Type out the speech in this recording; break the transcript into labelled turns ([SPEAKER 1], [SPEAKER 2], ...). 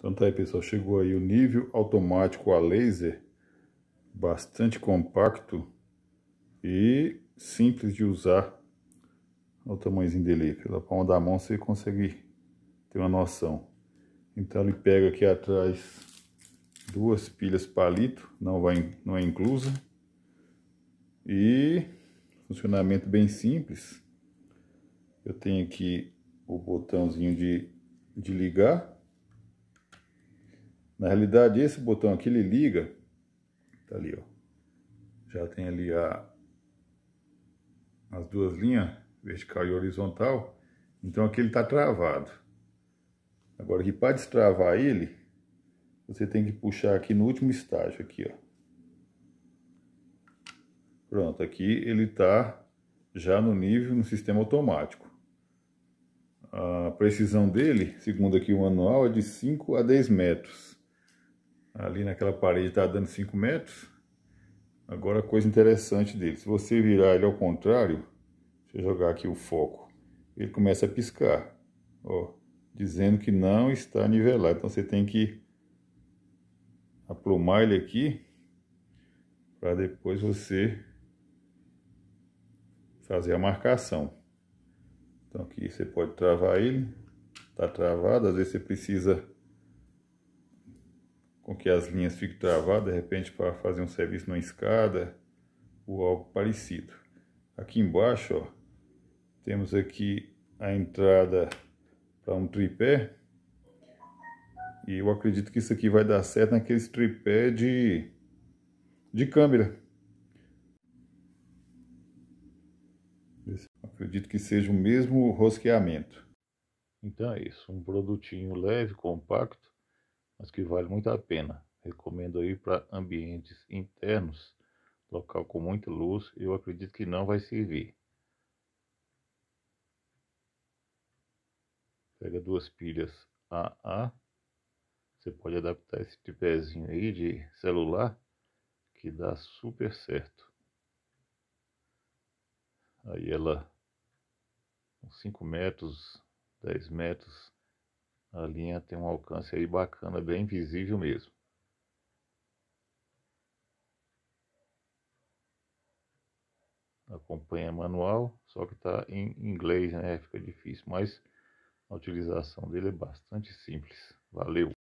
[SPEAKER 1] Então tá aí pessoal, chegou aí o nível automático a laser, bastante compacto e simples de usar. Olha o tamanhozinho dele, pela palma da mão você consegue ter uma noção. Então ele pega aqui atrás duas pilhas palito, não, vai, não é inclusa. E funcionamento bem simples. Eu tenho aqui o botãozinho de, de ligar na realidade, esse botão aqui ele liga, tá ali, ó. Já tem ali a, as duas linhas, vertical e horizontal. Então aqui ele tá travado. Agora aqui para destravar ele, você tem que puxar aqui no último estágio aqui, ó. Pronto, aqui ele está já no nível, no sistema automático. A precisão dele, segundo aqui o manual, é de 5 a 10 metros ali naquela parede está dando 5 metros. Agora a coisa interessante dele, se você virar ele ao contrário, se eu jogar aqui o foco, ele começa a piscar, ó, dizendo que não está nivelado. Então você tem que aplumar ele aqui para depois você fazer a marcação. Então aqui você pode travar ele, está travado, às vezes você precisa com que as linhas fiquem travadas, de repente para fazer um serviço numa escada ou algo parecido. Aqui embaixo, ó, temos aqui a entrada para um tripé. E eu acredito que isso aqui vai dar certo naqueles tripé de, de câmera. Acredito que seja o mesmo rosqueamento.
[SPEAKER 2] Então é isso, um produtinho leve, compacto mas que vale muito a pena. Recomendo aí para ambientes internos, local com muita luz, eu acredito que não vai servir. Pega duas pilhas AA, você pode adaptar esse tripézinho aí de celular, que dá super certo. Aí ela, uns 5 metros, 10 metros, a linha tem um alcance aí bacana, bem visível mesmo. Acompanha manual, só que está em inglês, né? Fica difícil, mas a utilização dele é bastante simples. Valeu!